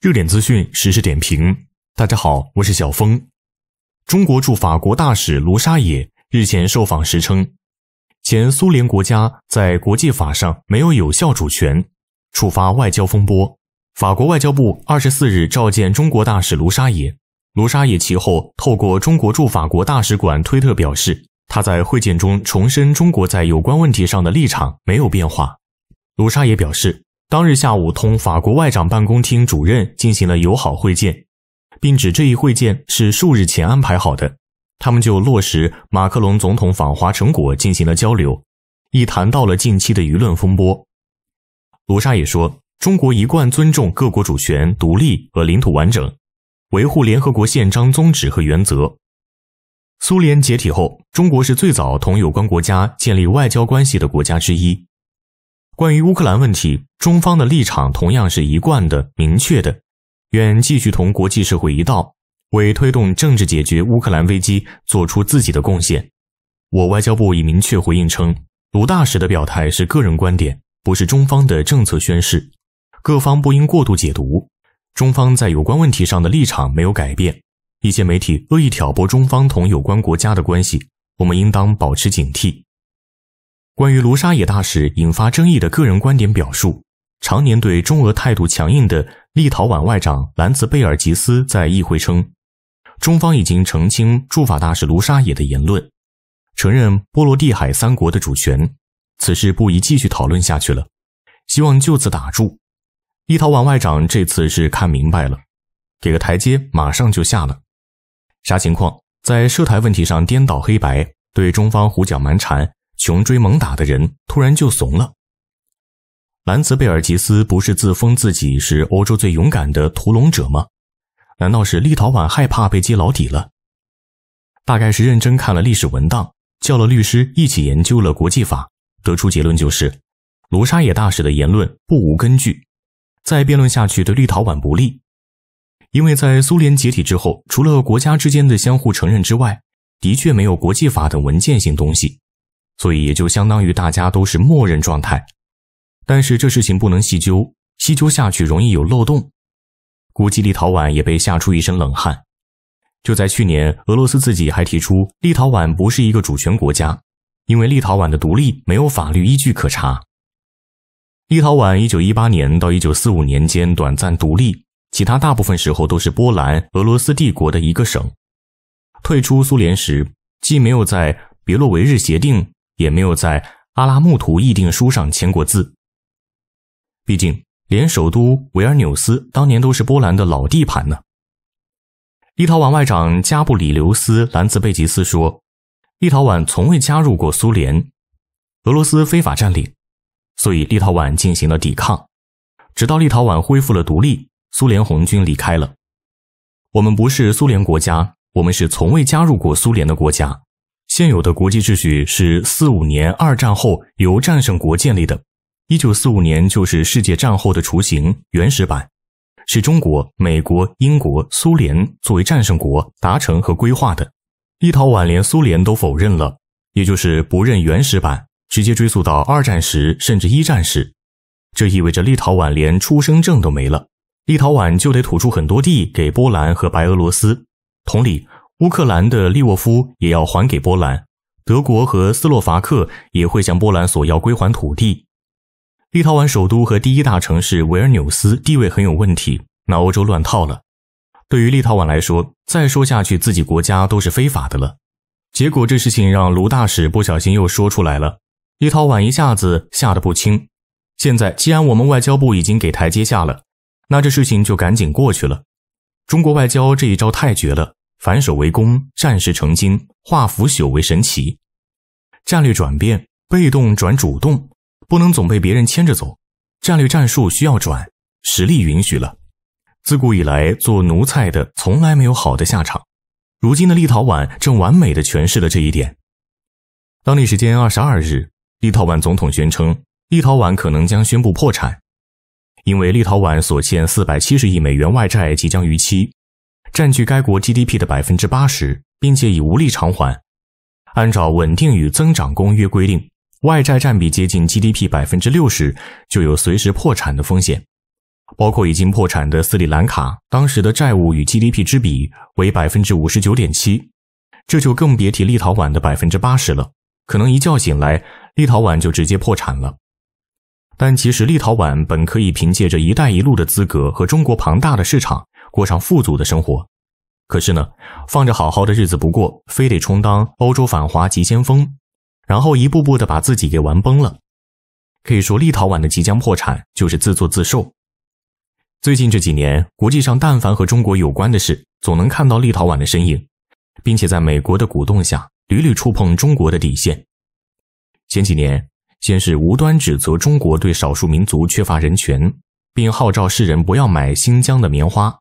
热点资讯，实时点评。大家好，我是小峰。中国驻法国大使卢沙野日前受访时称，前苏联国家在国际法上没有有效主权，触发外交风波。法国外交部二十四日召见中国大使卢沙野，卢沙野其后透过中国驻法国大使馆推特表示，他在会见中重申中国在有关问题上的立场没有变化。卢沙野表示。当日下午，同法国外长办公厅主任进行了友好会见，并指这一会见是数日前安排好的。他们就落实马克龙总统访华成果进行了交流，亦谈到了近期的舆论风波。卢沙也说，中国一贯尊重各国主权、独立和领土完整，维护联合国宪章宗旨和原则。苏联解体后，中国是最早同有关国家建立外交关系的国家之一。关于乌克兰问题，中方的立场同样是一贯的、明确的，愿继续同国际社会一道，为推动政治解决乌克兰危机做出自己的贡献。我外交部已明确回应称，卢大使的表态是个人观点，不是中方的政策宣示，各方不应过度解读。中方在有关问题上的立场没有改变。一些媒体恶意挑拨中方同有关国家的关系，我们应当保持警惕。关于卢沙野大使引发争议的个人观点表述，常年对中俄态度强硬的立陶宛外长兰茨贝尔吉斯在议会称，中方已经澄清驻法大使卢沙野的言论，承认波罗的海三国的主权，此事不宜继续讨论下去了，希望就此打住。立陶宛外长这次是看明白了，给个台阶马上就下了，啥情况？在涉台问题上颠倒黑白，对中方胡搅蛮缠。穷追猛打的人突然就怂了。兰茨贝尔吉斯不是自封自己是欧洲最勇敢的屠龙者吗？难道是立陶宛害怕被揭老底了？大概是认真看了历史文档，叫了律师一起研究了国际法，得出结论就是，罗沙野大使的言论不无根据。再辩论下去对立陶宛不利，因为在苏联解体之后，除了国家之间的相互承认之外，的确没有国际法等文件性东西。所以也就相当于大家都是默认状态，但是这事情不能细究，细究下去容易有漏洞。估计立陶宛也被吓出一身冷汗。就在去年，俄罗斯自己还提出立陶宛不是一个主权国家，因为立陶宛的独立没有法律依据可查。立陶宛1918年到1945年间短暂独立，其他大部分时候都是波兰、俄罗斯帝国的一个省。退出苏联时，既没有在《别洛维日协定》。也没有在阿拉木图议定书上签过字。毕竟，连首都维尔纽斯当年都是波兰的老地盘呢。立陶宛外长加布里留斯·兰茨贝吉斯说：“立陶宛从未加入过苏联，俄罗斯非法占领，所以立陶宛进行了抵抗，直到立陶宛恢复了独立，苏联红军离开了。我们不是苏联国家，我们是从未加入过苏联的国家。”现有的国际秩序是四五年二战后由战胜国建立的，一九四五年就是世界战后的雏形原始版，是中国、美国、英国、苏联作为战胜国达成和规划的。立陶宛连苏联都否认了，也就是不认原始版，直接追溯到二战时甚至一战时。这意味着立陶宛连出生证都没了，立陶宛就得吐出很多地给波兰和白俄罗斯。同理。乌克兰的利沃夫也要还给波兰，德国和斯洛伐克也会向波兰索要归还土地。立陶宛首都和第一大城市维尔纽斯地位很有问题，那欧洲乱套了。对于立陶宛来说，再说下去自己国家都是非法的了。结果这事情让卢大使不小心又说出来了，立陶宛一下子吓得不轻。现在既然我们外交部已经给台阶下了，那这事情就赶紧过去了。中国外交这一招太绝了。反手为攻，战时成金，化腐朽为神奇。战略转变，被动转主动，不能总被别人牵着走。战略战术需要转，实力允许了。自古以来，做奴才的从来没有好的下场。如今的立陶宛正完美的诠释了这一点。当地时间二十二日，立陶宛总统宣称，立陶宛可能将宣布破产，因为立陶宛所欠四百七十亿美元外债即将逾期。占据该国 GDP 的百分之八十，并且已无力偿还。按照稳定与增长公约规定，外债占比接近 GDP 百分之六十，就有随时破产的风险。包括已经破产的斯里兰卡，当时的债务与 GDP 之比为百分之五十九点七，这就更别提立陶宛的百分之八十了。可能一觉醒来，立陶宛就直接破产了。但其实，立陶宛本可以凭借着“一带一路”的资格和中国庞大的市场。过上富足的生活，可是呢，放着好好的日子不过，非得充当欧洲反华急先锋，然后一步步的把自己给玩崩了。可以说，立陶宛的即将破产就是自作自受。最近这几年，国际上但凡和中国有关的事，总能看到立陶宛的身影，并且在美国的鼓动下，屡屡触碰中国的底线。前几年，先是无端指责中国对少数民族缺乏人权，并号召世人不要买新疆的棉花。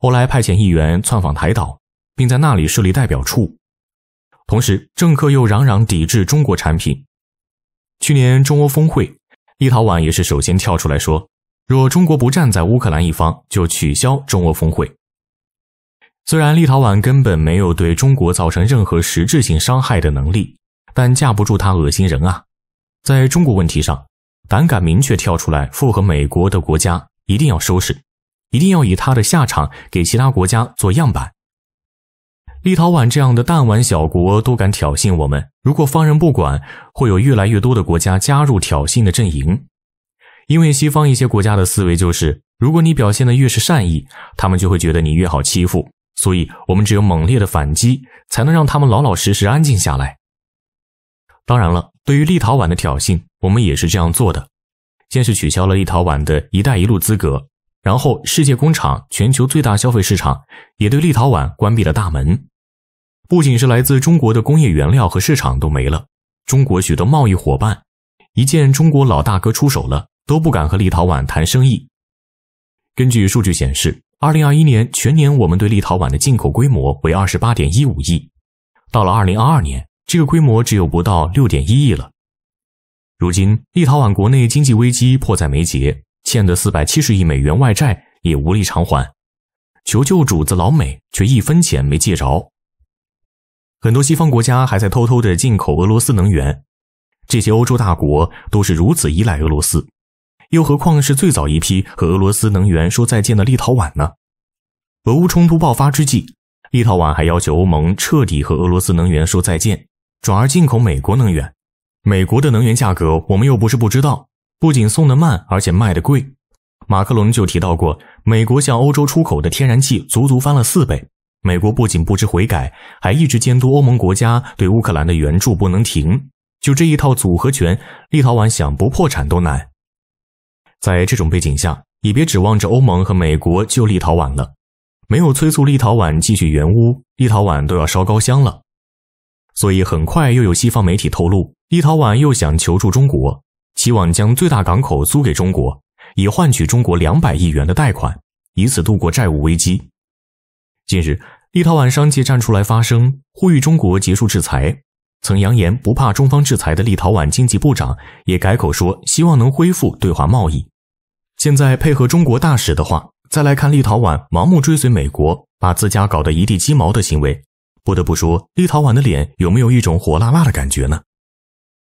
后来派遣议员窜访台岛，并在那里设立代表处。同时，政客又嚷嚷抵制中国产品。去年中欧峰会，立陶宛也是首先跳出来说，若中国不站在乌克兰一方，就取消中欧峰会。虽然立陶宛根本没有对中国造成任何实质性伤害的能力，但架不住他恶心人啊！在中国问题上，胆敢明确跳出来附和美国的国家，一定要收拾。一定要以他的下场给其他国家做样板。立陶宛这样的弹丸小国都敢挑衅我们，如果放任不管，会有越来越多的国家加入挑衅的阵营。因为西方一些国家的思维就是，如果你表现的越是善意，他们就会觉得你越好欺负，所以我们只有猛烈的反击，才能让他们老老实实安静下来。当然了，对于立陶宛的挑衅，我们也是这样做的，先是取消了立陶宛的一带一路资格。然后，世界工厂、全球最大消费市场，也对立陶宛关闭了大门。不仅是来自中国的工业原料和市场都没了，中国许多贸易伙伴一见中国老大哥出手了，都不敢和立陶宛谈生意。根据数据显示，二零二一年全年我们对立陶宛的进口规模为二十八点一五亿，到了二零二二年，这个规模只有不到六点一亿了。如今，立陶宛国内经济危机迫在眉睫。欠的四百七十亿美元外债也无力偿还，求救主子老美却一分钱没借着。很多西方国家还在偷偷的进口俄罗斯能源，这些欧洲大国都是如此依赖俄罗斯，又何况是最早一批和俄罗斯能源说再见的立陶宛呢？俄乌冲突爆发之际，立陶宛还要求欧盟彻底和俄罗斯能源说再见，转而进口美国能源。美国的能源价格我们又不是不知道。不仅送得慢，而且卖得贵。马克龙就提到过，美国向欧洲出口的天然气足足翻了四倍。美国不仅不知悔改，还一直监督欧盟国家对乌克兰的援助不能停。就这一套组合拳，立陶宛想不破产都难。在这种背景下，也别指望着欧盟和美国救立陶宛了。没有催促立陶宛继续援乌，立陶宛都要烧高香了。所以，很快又有西方媒体透露，立陶宛又想求助中国。希望将最大港口租给中国，以换取中国两百亿元的贷款，以此度过债务危机。近日，立陶宛商界站出来发声，呼吁中国结束制裁。曾扬言不怕中方制裁的立陶宛经济部长也改口说，希望能恢复对华贸易。现在配合中国大使的话，再来看立陶宛盲目追随美国，把自家搞得一地鸡毛的行为，不得不说，立陶宛的脸有没有一种火辣辣的感觉呢？